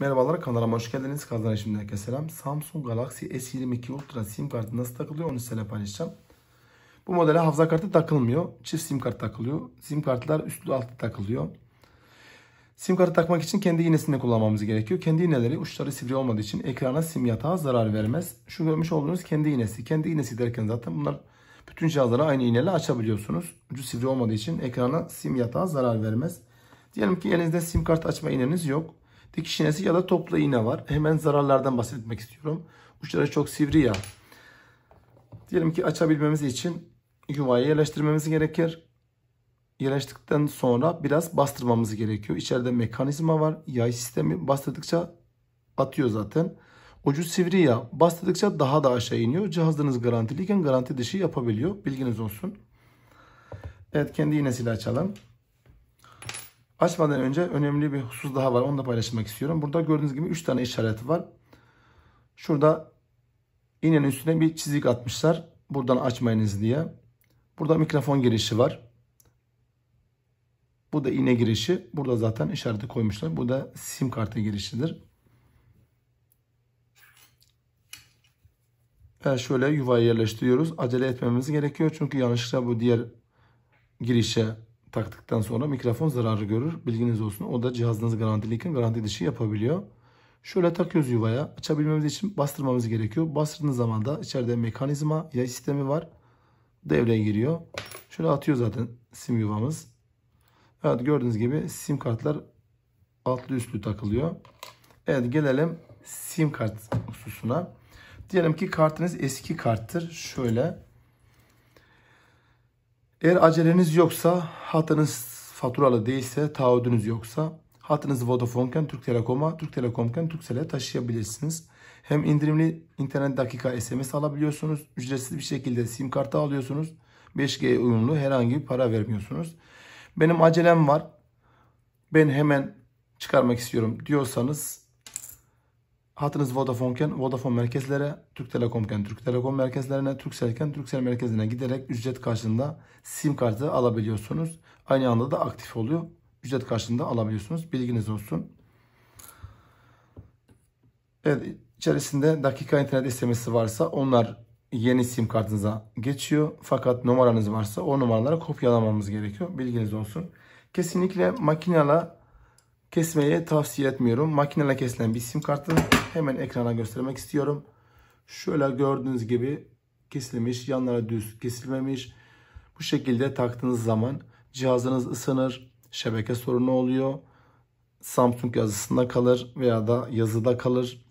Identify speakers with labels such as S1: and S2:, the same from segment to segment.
S1: Merhabalar kanalıma hoş geldiniz. Kazan şimdi herkese selam. Samsung Galaxy S22 Ultra sim kartı nasıl takılıyor onu size paylaşacağım. Bu modele hafıza kartı takılmıyor. Çift sim kart takılıyor. Sim kartlar üstlü altlı takılıyor. Sim kartı takmak için kendi iğnesini kullanmamız gerekiyor. Kendi iğneleri uçları sivri olmadığı için ekrana sim yatağı zarar vermez. Şu görmüş olduğunuz kendi iğnesi. Kendi iğnesi derken zaten bunlar bütün cihazlara aynı iğneyle açabiliyorsunuz. Ucu sivri olmadığı için ekrana sim yatağı zarar vermez. Diyelim ki elinizde sim kart açma iğneniz yok. Dikiş iğnesi ya da toplu iğne var. Hemen zararlardan bahsetmek istiyorum. Uçları çok sivri ya. Diyelim ki açabilmemiz için yuvaya yerleştirmemiz gerekir. Yerleştikten sonra biraz bastırmamız gerekiyor. İçeride mekanizma var. Yay sistemi bastırdıkça atıyor zaten. Ucu sivri ya. Bastırdıkça daha da aşağı iniyor. Cihazlarınız garantiliyken garanti dışı yapabiliyor. Bilginiz olsun. Evet kendi iğnesiyle açalım. Açmadan önce önemli bir husus daha var. Onu da paylaşmak istiyorum. Burada gördüğünüz gibi 3 tane işareti var. Şurada iğnenin üstüne bir çizik atmışlar. Buradan açmayınız diye. Burada mikrofon girişi var. Bu da iğne girişi. Burada zaten işareti koymuşlar. Bu da sim kartı girişidir. Evet şöyle yuvaya yerleştiriyoruz. Acele etmemiz gerekiyor. Çünkü yanlışlıkla bu diğer girişe taktıktan sonra mikrofon zararı görür. Bilginiz olsun. O da cihazınız garantiliyken garanti dışı yapabiliyor. Şöyle takıyoruz yuvaya. Açabilmemiz için bastırmamız gerekiyor. Bastırdığınız zaman da içeride mekanizma yay sistemi var. Devreye giriyor. Şöyle atıyor zaten sim yuvamız. Evet gördüğünüz gibi sim kartlar altlı üstlü takılıyor. Evet gelelim sim kart hususuna. Diyelim ki kartınız eski karttır. Şöyle eğer aceleniz yoksa, hattınız faturalı değilse, taahhüdünüz yoksa hatınız Vodafone'ken Türk Telekom'a, Türk Telekom'ken Turkcell'e taşıyabilirsiniz. Hem indirimli internet dakika SMS alabiliyorsunuz. Ücretsiz bir şekilde sim kartı alıyorsunuz. 5G uyumlu herhangi bir para vermiyorsunuz. Benim acelem var. Ben hemen çıkarmak istiyorum diyorsanız Hatınız Vodafone'ken Vodafone merkezlere, Türk Telekom'ken Türk Telekom merkezlerine, Turkcell'ken Turkcell merkezine giderek ücret karşılığında SIM kartı alabiliyorsunuz. Aynı anda da aktif oluyor. Ücret karşılığında alabiliyorsunuz. Bilginiz olsun. Evet, içerisinde dakika internet istemesi varsa onlar yeni sim kartınıza geçiyor. Fakat numaranız varsa o numaraları kopyalamamız gerekiyor. Bilginiz olsun. Kesinlikle makinala kesmeyi tavsiye etmiyorum. Makinala kesilen bir sim kartı hemen ekrana göstermek istiyorum. Şöyle gördüğünüz gibi kesilmiş, yanlara düz kesilmemiş. Bu şekilde taktığınız zaman cihazınız ısınır, şebeke sorunu oluyor. Samsung yazısında kalır veya da yazıda kalır.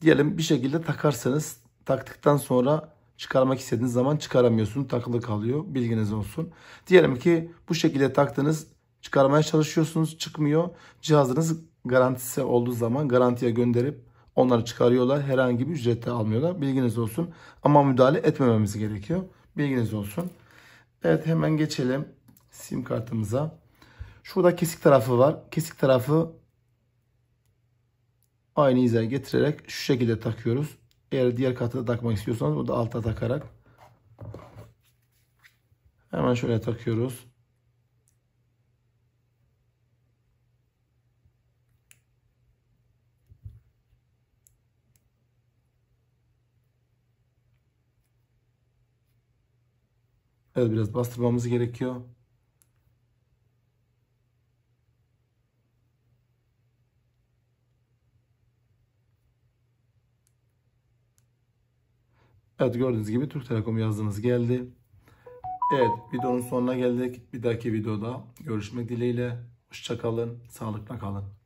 S1: Diyelim bir şekilde takarsanız taktıktan sonra çıkarmak istediğiniz zaman çıkaramıyorsun, Takılı kalıyor. Bilginiz olsun. Diyelim ki bu şekilde taktınız. Çıkarmaya çalışıyorsunuz. Çıkmıyor. Cihazınız garantisi olduğu zaman garantiye gönderip onları çıkarıyorlar. Herhangi bir ücret de almıyorlar. Bilginiz olsun. Ama müdahale etmememiz gerekiyor. Bilginiz olsun. Evet hemen geçelim sim kartımıza. Şurada kesik tarafı var. Kesik tarafı aynı hizaya getirerek şu şekilde takıyoruz. Eğer diğer kartı da takmak istiyorsanız bu da alta takarak hemen şöyle takıyoruz. Evet biraz bastırmamız gerekiyor. Evet gördüğünüz gibi Türk Telekom yazdığınız geldi. Evet videonun sonuna geldik. Bir dahaki videoda görüşmek dileğiyle. Hoşçakalın. Sağlıkla kalın.